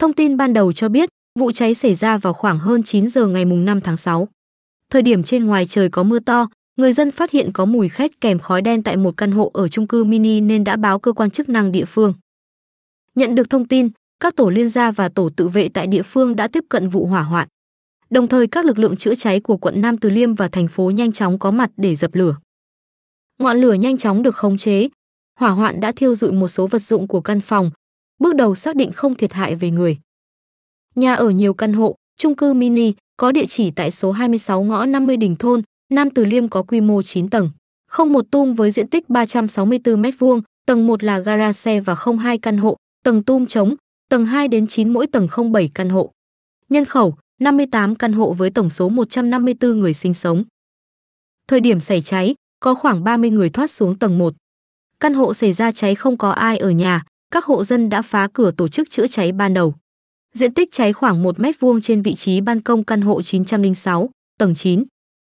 Thông tin ban đầu cho biết, vụ cháy xảy ra vào khoảng hơn 9 giờ ngày 5 tháng 6. Thời điểm trên ngoài trời có mưa to, người dân phát hiện có mùi khét kèm khói đen tại một căn hộ ở chung cư mini nên đã báo cơ quan chức năng địa phương. Nhận được thông tin, các tổ liên gia và tổ tự vệ tại địa phương đã tiếp cận vụ hỏa hoạn. Đồng thời các lực lượng chữa cháy của quận Nam Từ Liêm và thành phố nhanh chóng có mặt để dập lửa. Ngọn lửa nhanh chóng được khống chế, hỏa hoạn đã thiêu dụi một số vật dụng của căn phòng, bước đầu xác định không thiệt hại về người. Nhà ở nhiều căn hộ, chung cư mini có địa chỉ tại số 26 ngõ 50 Đình Thôn, Nam Từ Liêm có quy mô 9 tầng, không một tung với diện tích 364 m2, tầng 1 là gara xe và không hai căn hộ, tầng tum trống, tầng 2 đến 9 mỗi tầng không 07 căn hộ. Nhân khẩu 58 căn hộ với tổng số 154 người sinh sống. Thời điểm xảy cháy, có khoảng 30 người thoát xuống tầng 1. Căn hộ xảy ra cháy không có ai ở nhà, các hộ dân đã phá cửa tổ chức chữa cháy ban đầu. Diện tích cháy khoảng 1 mét vuông trên vị trí ban công căn hộ 906, tầng 9.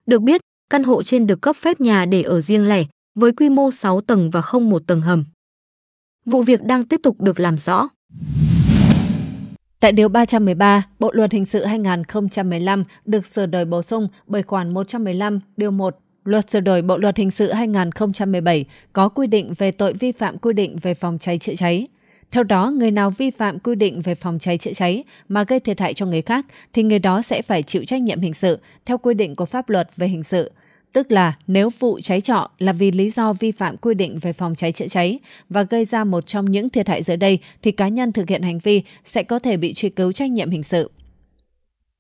Được biết, căn hộ trên được cấp phép nhà để ở riêng lẻ, với quy mô 6 tầng và không một tầng hầm. Vụ việc đang tiếp tục được làm rõ. Tại Điều 313, Bộ Luật Hình sự 2015 được sửa đổi bổ sung bởi khoản 115, Điều 1 Luật sửa đổi Bộ luật hình sự 2017 có quy định về tội vi phạm quy định về phòng cháy chữa cháy. Theo đó, người nào vi phạm quy định về phòng cháy chữa cháy mà gây thiệt hại cho người khác thì người đó sẽ phải chịu trách nhiệm hình sự theo quy định của pháp luật về hình sự. Tức là nếu vụ cháy trọ là vì lý do vi phạm quy định về phòng cháy chữa cháy và gây ra một trong những thiệt hại dưới đây thì cá nhân thực hiện hành vi sẽ có thể bị truy cứu trách nhiệm hình sự.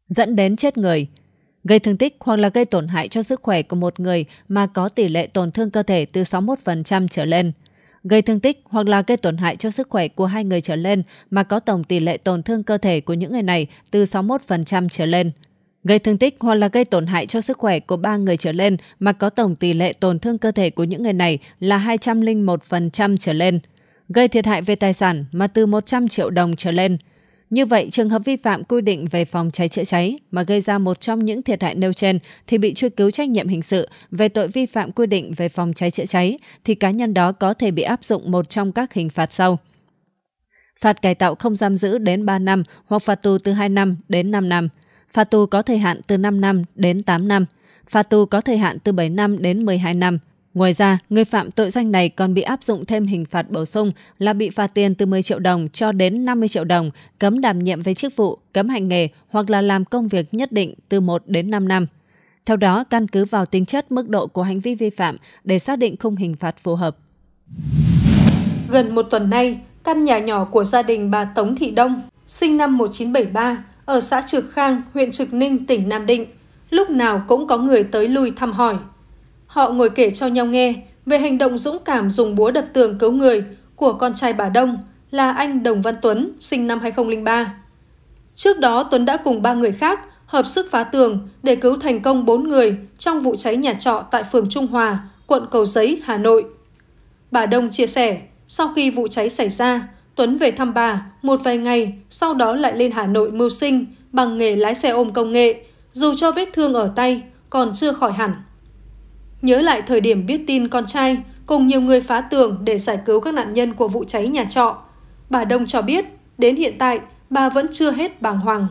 Dẫn đến chết người – gây thương tích hoặc là gây tổn hại cho sức khỏe của một người mà có tỷ lệ tổn thương cơ thể từ 61% trở lên, gây thương tích hoặc là gây tổn hại cho sức khỏe của hai người trở lên mà có tổng tỷ lệ tổn thương cơ thể của những người này từ 61% trở lên, gây thương tích hoặc là gây tổn hại cho sức khỏe của ba người trở lên mà có tổng tỷ lệ tổn thương cơ thể của những người này là 201% trở lên, gây thiệt hại về tài sản mà từ 100 triệu đồng trở lên – như vậy, trường hợp vi phạm quy định về phòng cháy chữa cháy mà gây ra một trong những thiệt hại nêu trên thì bị truy cứu trách nhiệm hình sự về tội vi phạm quy định về phòng cháy chữa cháy thì cá nhân đó có thể bị áp dụng một trong các hình phạt sau. Phạt cải tạo không giam giữ đến 3 năm hoặc phạt tù từ 2 năm đến 5 năm. Phạt tù có thời hạn từ 5 năm đến 8 năm. Phạt tù có thời hạn từ 7 năm đến 12 năm. Ngoài ra, người phạm tội danh này còn bị áp dụng thêm hình phạt bổ sung là bị phạt tiền từ 10 triệu đồng cho đến 50 triệu đồng, cấm đảm nhiệm với chức vụ, cấm hành nghề hoặc là làm công việc nhất định từ 1 đến 5 năm. Theo đó, căn cứ vào tính chất mức độ của hành vi vi phạm để xác định khung hình phạt phù hợp. Gần một tuần nay, căn nhà nhỏ của gia đình bà Tống Thị Đông, sinh năm 1973, ở xã Trực Khang, huyện Trực Ninh, tỉnh Nam Định, lúc nào cũng có người tới lui thăm hỏi – Họ ngồi kể cho nhau nghe về hành động dũng cảm dùng búa đập tường cứu người của con trai bà Đông là anh Đồng Văn Tuấn, sinh năm 2003. Trước đó, Tuấn đã cùng ba người khác hợp sức phá tường để cứu thành công bốn người trong vụ cháy nhà trọ tại phường Trung Hòa, quận Cầu Giấy, Hà Nội. Bà Đông chia sẻ, sau khi vụ cháy xảy ra, Tuấn về thăm bà một vài ngày, sau đó lại lên Hà Nội mưu sinh bằng nghề lái xe ôm công nghệ, dù cho vết thương ở tay còn chưa khỏi hẳn. Nhớ lại thời điểm biết tin con trai cùng nhiều người phá tường để giải cứu các nạn nhân của vụ cháy nhà trọ. Bà Đông cho biết, đến hiện tại, bà vẫn chưa hết bàng hoàng.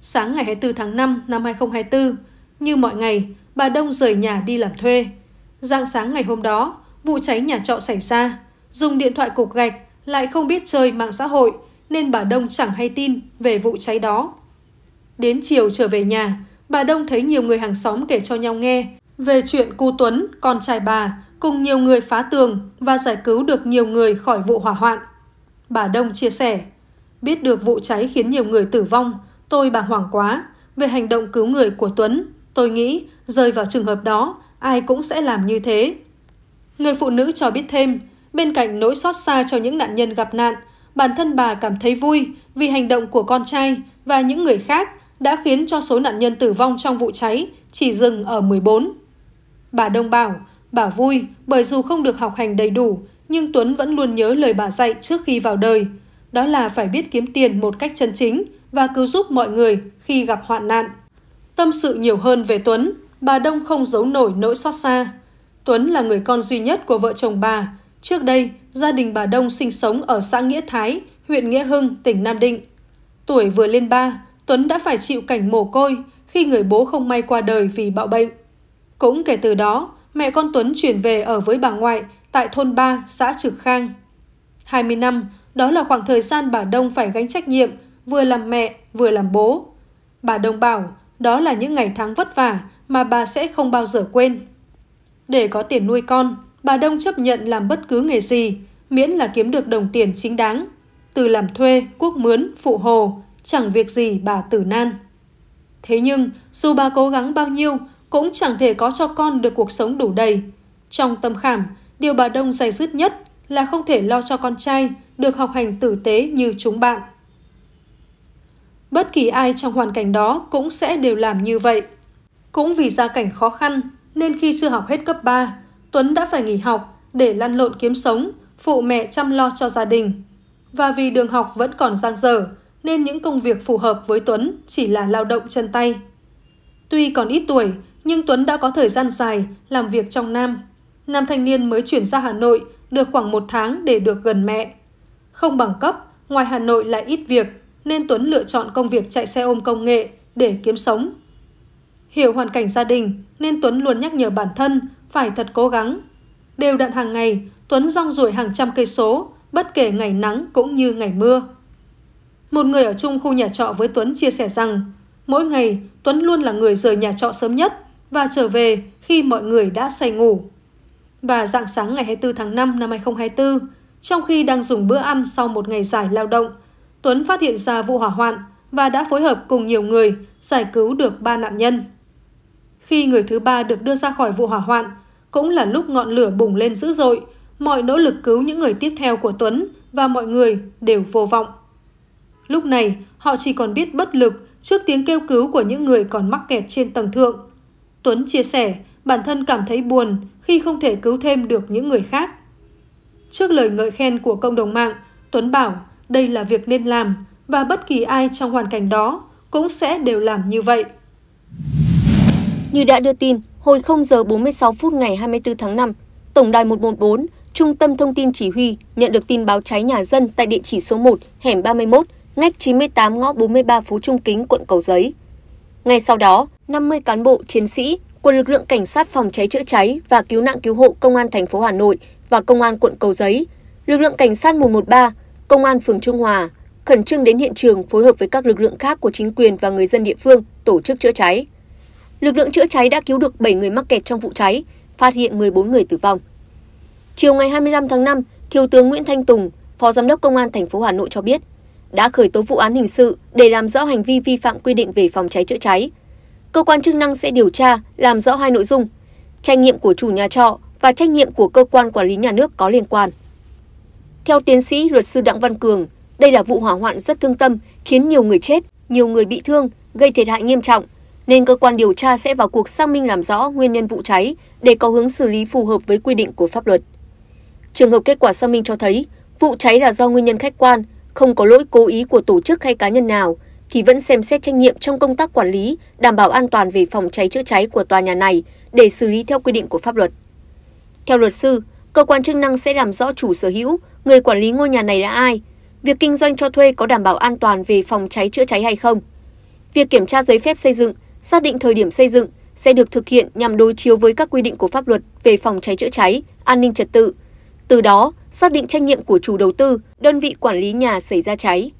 Sáng ngày 24 tháng 5 năm 2024, như mọi ngày, bà Đông rời nhà đi làm thuê. Dạng sáng ngày hôm đó, vụ cháy nhà trọ xảy ra. Dùng điện thoại cục gạch, lại không biết chơi mạng xã hội, nên bà Đông chẳng hay tin về vụ cháy đó. Đến chiều trở về nhà, bà Đông thấy nhiều người hàng xóm kể cho nhau nghe về chuyện cu Tuấn, con trai bà, cùng nhiều người phá tường và giải cứu được nhiều người khỏi vụ hỏa hoạn. Bà Đông chia sẻ, biết được vụ cháy khiến nhiều người tử vong, tôi bàng hoàng quá. Về hành động cứu người của Tuấn, tôi nghĩ rơi vào trường hợp đó, ai cũng sẽ làm như thế. Người phụ nữ cho biết thêm, bên cạnh nỗi xót xa cho những nạn nhân gặp nạn, bản thân bà cảm thấy vui vì hành động của con trai và những người khác đã khiến cho số nạn nhân tử vong trong vụ cháy chỉ dừng ở 14. Bà Đông bảo, bà vui bởi dù không được học hành đầy đủ, nhưng Tuấn vẫn luôn nhớ lời bà dạy trước khi vào đời. Đó là phải biết kiếm tiền một cách chân chính và cứu giúp mọi người khi gặp hoạn nạn. Tâm sự nhiều hơn về Tuấn, bà Đông không giấu nổi nỗi xót xa. Tuấn là người con duy nhất của vợ chồng bà. Trước đây, gia đình bà Đông sinh sống ở xã Nghĩa Thái, huyện Nghĩa Hưng, tỉnh Nam Định. Tuổi vừa lên ba, Tuấn đã phải chịu cảnh mồ côi khi người bố không may qua đời vì bạo bệnh. Cũng kể từ đó, mẹ con Tuấn chuyển về ở với bà ngoại tại thôn 3, xã Trực Khang. 20 năm, đó là khoảng thời gian bà Đông phải gánh trách nhiệm, vừa làm mẹ, vừa làm bố. Bà Đông bảo, đó là những ngày tháng vất vả mà bà sẽ không bao giờ quên. Để có tiền nuôi con, bà Đông chấp nhận làm bất cứ nghề gì, miễn là kiếm được đồng tiền chính đáng. Từ làm thuê, quốc mướn, phụ hồ, chẳng việc gì bà tử nan. Thế nhưng, dù bà cố gắng bao nhiêu, cũng chẳng thể có cho con được cuộc sống đủ đầy. Trong tâm khảm, điều bà Đông dày dứt nhất là không thể lo cho con trai được học hành tử tế như chúng bạn. Bất kỳ ai trong hoàn cảnh đó cũng sẽ đều làm như vậy. Cũng vì gia cảnh khó khăn nên khi chưa học hết cấp 3, Tuấn đã phải nghỉ học để lăn lộn kiếm sống, phụ mẹ chăm lo cho gia đình. Và vì đường học vẫn còn giang dở, nên những công việc phù hợp với Tuấn chỉ là lao động chân tay. Tuy còn ít tuổi, nhưng Tuấn đã có thời gian dài làm việc trong Nam. Nam thanh niên mới chuyển ra Hà Nội được khoảng một tháng để được gần mẹ. Không bằng cấp, ngoài Hà Nội lại ít việc, nên Tuấn lựa chọn công việc chạy xe ôm công nghệ để kiếm sống. Hiểu hoàn cảnh gia đình nên Tuấn luôn nhắc nhở bản thân phải thật cố gắng. Đều đặn hàng ngày, Tuấn rong ruổi hàng trăm cây số, bất kể ngày nắng cũng như ngày mưa. Một người ở chung khu nhà trọ với Tuấn chia sẻ rằng, mỗi ngày Tuấn luôn là người rời nhà trọ sớm nhất và trở về khi mọi người đã say ngủ. Và dạng sáng ngày 24 tháng 5 năm 2024, trong khi đang dùng bữa ăn sau một ngày giải lao động, Tuấn phát hiện ra vụ hỏa hoạn và đã phối hợp cùng nhiều người giải cứu được ba nạn nhân. Khi người thứ ba được đưa ra khỏi vụ hỏa hoạn, cũng là lúc ngọn lửa bùng lên dữ dội, mọi nỗ lực cứu những người tiếp theo của Tuấn và mọi người đều vô vọng. Lúc này, họ chỉ còn biết bất lực trước tiếng kêu cứu của những người còn mắc kẹt trên tầng thượng Tuấn chia sẻ, bản thân cảm thấy buồn khi không thể cứu thêm được những người khác. Trước lời ngợi khen của cộng đồng mạng, Tuấn bảo đây là việc nên làm và bất kỳ ai trong hoàn cảnh đó cũng sẽ đều làm như vậy. Như đã đưa tin, hồi 0 giờ 46 phút ngày 24 tháng 5, Tổng đài 114, Trung tâm Thông tin Chỉ huy nhận được tin báo cháy nhà dân tại địa chỉ số 1, hẻm 31, ngách 98 ngõ 43 phố Trung Kính, quận Cầu Giấy. Ngay sau đó, 50 cán bộ chiến sĩ của lực lượng cảnh sát phòng cháy chữa cháy và cứu nạn cứu hộ công an thành phố Hà Nội và công an quận Cầu Giấy, lực lượng cảnh sát 113, công an phường Trung Hòa khẩn trương đến hiện trường phối hợp với các lực lượng khác của chính quyền và người dân địa phương tổ chức chữa cháy. Lực lượng chữa cháy đã cứu được 7 người mắc kẹt trong vụ cháy, phát hiện 14 người tử vong. Chiều ngày 25 tháng 5, Thiếu tướng Nguyễn Thanh Tùng, Phó Giám đốc Công an thành phố Hà Nội cho biết, đã khởi tố vụ án hình sự để làm rõ hành vi vi phạm quy định về phòng cháy chữa cháy. Cơ quan chức năng sẽ điều tra, làm rõ hai nội dung: trách nhiệm của chủ nhà trọ và trách nhiệm của cơ quan quản lý nhà nước có liên quan. Theo tiến sĩ luật sư Đặng Văn Cường, đây là vụ hỏa hoạn rất thương tâm, khiến nhiều người chết, nhiều người bị thương, gây thiệt hại nghiêm trọng, nên cơ quan điều tra sẽ vào cuộc xác minh làm rõ nguyên nhân vụ cháy để có hướng xử lý phù hợp với quy định của pháp luật. Trường hợp kết quả xác minh cho thấy, vụ cháy là do nguyên nhân khách quan không có lỗi cố ý của tổ chức hay cá nhân nào thì vẫn xem xét trách nhiệm trong công tác quản lý, đảm bảo an toàn về phòng cháy chữa cháy của tòa nhà này để xử lý theo quy định của pháp luật. Theo luật sư, cơ quan chức năng sẽ làm rõ chủ sở hữu, người quản lý ngôi nhà này là ai, việc kinh doanh cho thuê có đảm bảo an toàn về phòng cháy chữa cháy hay không. Việc kiểm tra giấy phép xây dựng, xác định thời điểm xây dựng sẽ được thực hiện nhằm đối chiếu với các quy định của pháp luật về phòng cháy chữa cháy, an ninh trật tự. Từ đó, xác định trách nhiệm của chủ đầu tư, đơn vị quản lý nhà xảy ra cháy.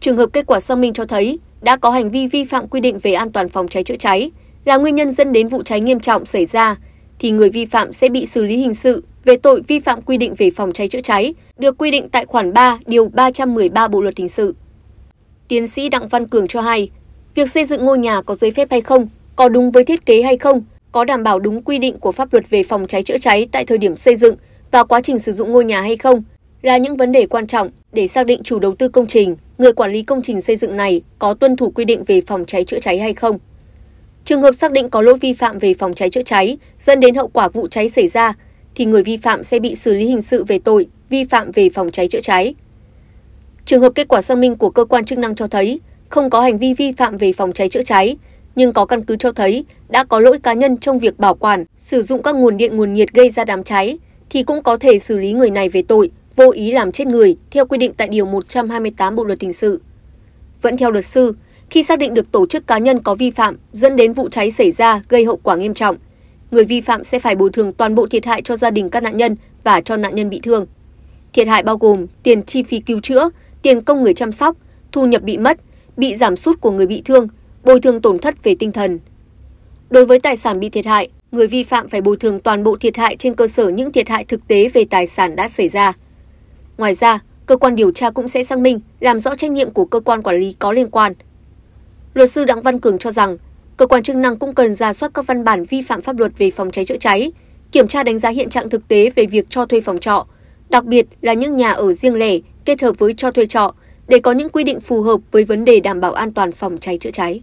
Trường hợp kết quả xác minh cho thấy đã có hành vi vi phạm quy định về an toàn phòng cháy chữa cháy là nguyên nhân dẫn đến vụ cháy nghiêm trọng xảy ra thì người vi phạm sẽ bị xử lý hình sự về tội vi phạm quy định về phòng cháy chữa cháy được quy định tại khoản 3 điều 313 Bộ luật hình sự. Tiến sĩ Đặng Văn Cường cho hay, việc xây dựng ngôi nhà có giấy phép hay không, có đúng với thiết kế hay không, có đảm bảo đúng quy định của pháp luật về phòng cháy chữa cháy tại thời điểm xây dựng và quá trình sử dụng ngôi nhà hay không là những vấn đề quan trọng để xác định chủ đầu tư công trình, người quản lý công trình xây dựng này có tuân thủ quy định về phòng cháy chữa cháy hay không. Trường hợp xác định có lỗi vi phạm về phòng cháy chữa cháy dẫn đến hậu quả vụ cháy xảy ra thì người vi phạm sẽ bị xử lý hình sự về tội vi phạm về phòng cháy chữa cháy. Trường hợp kết quả xác minh của cơ quan chức năng cho thấy không có hành vi vi phạm về phòng cháy chữa cháy, nhưng có căn cứ cho thấy đã có lỗi cá nhân trong việc bảo quản, sử dụng các nguồn điện nguồn nhiệt gây ra đám cháy thì cũng có thể xử lý người này về tội vô ý làm chết người theo quy định tại điều một trăm hai mươi tám bộ luật hình sự. Vẫn theo luật sư, khi xác định được tổ chức cá nhân có vi phạm dẫn đến vụ cháy xảy ra gây hậu quả nghiêm trọng, người vi phạm sẽ phải bồi thường toàn bộ thiệt hại cho gia đình các nạn nhân và cho nạn nhân bị thương. Thiệt hại bao gồm tiền chi phí cứu chữa, tiền công người chăm sóc, thu nhập bị mất, bị giảm sút của người bị thương, bồi thường tổn thất về tinh thần. Đối với tài sản bị thiệt hại, người vi phạm phải bồi thường toàn bộ thiệt hại trên cơ sở những thiệt hại thực tế về tài sản đã xảy ra. Ngoài ra, cơ quan điều tra cũng sẽ xác minh, làm rõ trách nhiệm của cơ quan quản lý có liên quan. Luật sư Đặng Văn Cường cho rằng, cơ quan chức năng cũng cần ra soát các văn bản vi phạm pháp luật về phòng cháy chữa cháy, kiểm tra đánh giá hiện trạng thực tế về việc cho thuê phòng trọ, đặc biệt là những nhà ở riêng lẻ kết hợp với cho thuê trọ để có những quy định phù hợp với vấn đề đảm bảo an toàn phòng cháy chữa cháy.